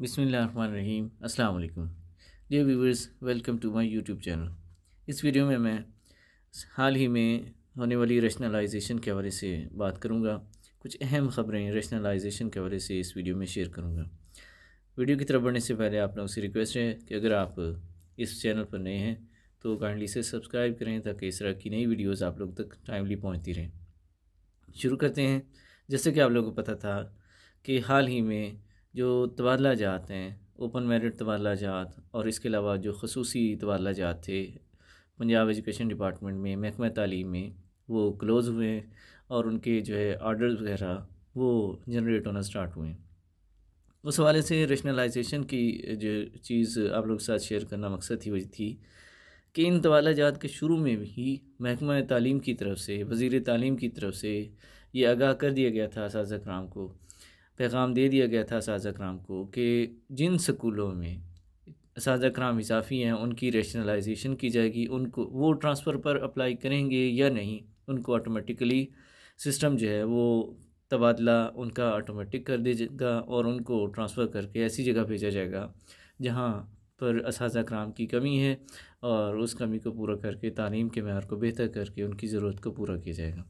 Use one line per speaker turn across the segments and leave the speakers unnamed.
बिसमीम् अल्लाम dear viewers welcome to my YouTube channel इस video में मैं हाल ही में होने वाली रेशनलाइजेशन के हवाले से बात करूंगा कुछ अहम ख़बरें रेशनलाइजेशन के हवाले से इस वीडियो में शेयर करूंगा वीडियो की तरफ बढ़ने से पहले आप लोगों से रिक्वेस्ट है कि अगर आप इस चैनल पर नए हैं तो काइंडली से सब्सक्राइब करें ताकि इस तरह की नई वीडियोस आप लोग तक टाइमली पहुंचती रहें शुरू करते हैं जैसे कि आप लोगों को पता था कि हाल ही में जो तबादला जात हैं ओपन मेरिट तबादला जात और इसके अलावा जो खसूसी तबादला जात थे पंजाब एजुकेशन डिपार्टमेंट में महकमा तालीम में वो क्लोज़ हुए और उनके जो है आर्डर वगैरह वो जनरेट होना स्टार्ट हुए उस हवाले से रेशनलाइजेशन की जो चीज़ आप लोग के साथ शेयर करना मकसद ही वही थी कि इन तवाला जात के शुरू में भी महकमा तालीम की तरफ से वज़ी तालीम की तरफ से ये आगाह कर दिया गया था इस कराम को पैगाम दे दिया गया था साजा कराम को कि जिन स्कूलों में साजा कराम इजाफी हैं उनकी रेशनलाइजेशन की जाएगी उनको वो ट्रांसफ़र पर अप्लाई करेंगे या नहीं उनको ऑटोमेटिकली सिस्टम जो है वो तबादला उनका ऑटोमेटिक कर देगा और उनको ट्रांसफ़र करके ऐसी जगह भेजा जाएगा जहाँ पर इस कराम की कमी है और उस कमी को पूरा करके तालीम के मैार को बेहतर करके उनकी ज़रूरत को पूरा किया जाएगा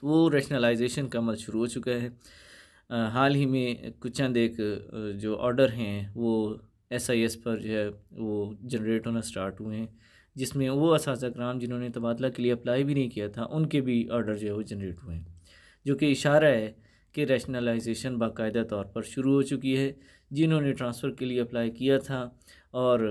तो वो रेशनलाइजेशन का अमल शुरू हो चुका है हाल ही में कुछ चंद एक जो ऑर्डर हैं वो एस आई एस पर जो है वो जनरेट होना स्टार्ट हुए हैं जिसमें वो इस कराम जिन्होंने तबादला के लिए अप्लाई भी नहीं किया था उनके भी ऑर्डर जो है वो जनरेट हुए हैं जो कि इशारा है कि रैशनलाइजेशन बाकायदा तौर पर शुरू हो चुकी है जिन्होंने ट्रांसफ़र के लिए अप्लाई किया था और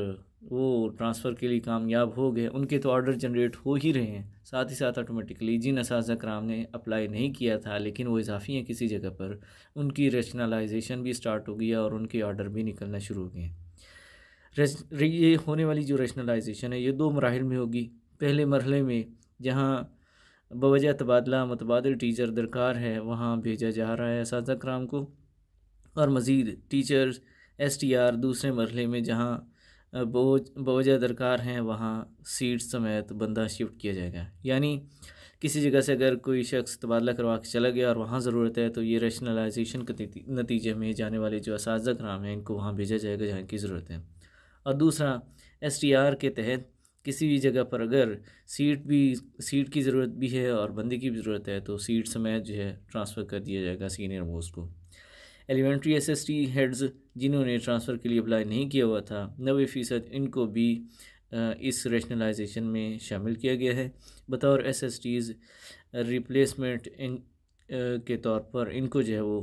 वो ट्रांसफ़र के लिए कामयाब हो गए उनके तो ऑर्डर जनरेट हो ही रहे हैं साथ ही साथ ऑटोमेटिकली जिन इस कराम ने अप्लाई नहीं किया था लेकिन वो इजाफी हैं किसी जगह पर उनकी रेशनलाइजेशन भी स्टार्ट हो गई और उनके ऑर्डर भी निकलना शुरू हो गए ये होने वाली जो रेशनलाइजेशन है ये दो मराहल में होगी पहले मरहले में जहाँ बवजह तबादला मतबाद टीचर दरकार है वहाँ भेजा जा रहा है इस कराम को और मज़ीद टीचर्स एस टी आर दूसरे मरहले में जहाँ बोझ बवजह दरकार हैं वहाँ सीट समेत बंदा शिफ्ट किया जाएगा यानी किसी जगह से अगर कोई शख्स तबादला करवा के चला गया और वहाँ ज़रूरत है तो ये रेशनलाइजेशन के नतीजे में जाने वाले जो इस ग्राम हैं इनको वहाँ भेजा जाएगा जहाँ की ज़रूरत है और दूसरा एस टी आर के तहत किसी भी जगह पर अगर सीट भी सीट की ज़रूरत भी है और बंदी की भी ज़रूरत है तो सीट समेत जो है ट्रांसफ़र कर दिया जाएगा सीनियर मोस्ट को elementary S S T heads जिन्होंने ट्रांसफ़र के लिए अप्लाई नहीं किया हुआ था नबे फ़ीसद इनको भी इस रेशनलाइजेशन में शामिल किया गया है बतौर एस एस टीज़ रिप्लेसमेंट इन के तौर पर इनको जो है वो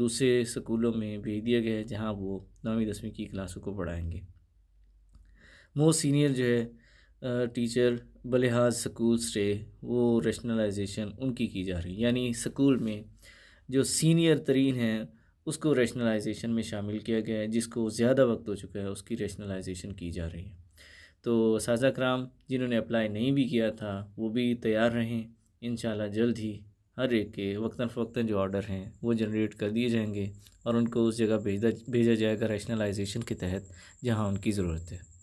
दूसरे स्कूलों में भेज दिया गया है जहाँ वो नौवीं दसवीं की क्लासों को पढ़ाएंगे मोस्ट सीनियर जो है टीचर बलिहाज़ स्कूल से वो रेशनलाइजेशन उनकी की जा रही यानी स्कूल में जो सीनियर तरीन हैं उसको रेशनलाइजेशन में शामिल किया गया है जिसको ज़्यादा वक्त हो चुका है उसकी रेशनलाइजेशन की जा रही है तो साजा कराम जिन्होंने अप्लाई नहीं भी किया था वो भी तैयार रहें इन जल्द ही हर एक के वक्ता फ़वता जो ऑर्डर हैं वो जनरेट कर दिए जाएंगे और उनको उस जगह भेजा भेजा जाएगा रेशनलाइजेशन के तहत जहाँ उनकी ज़रूरत है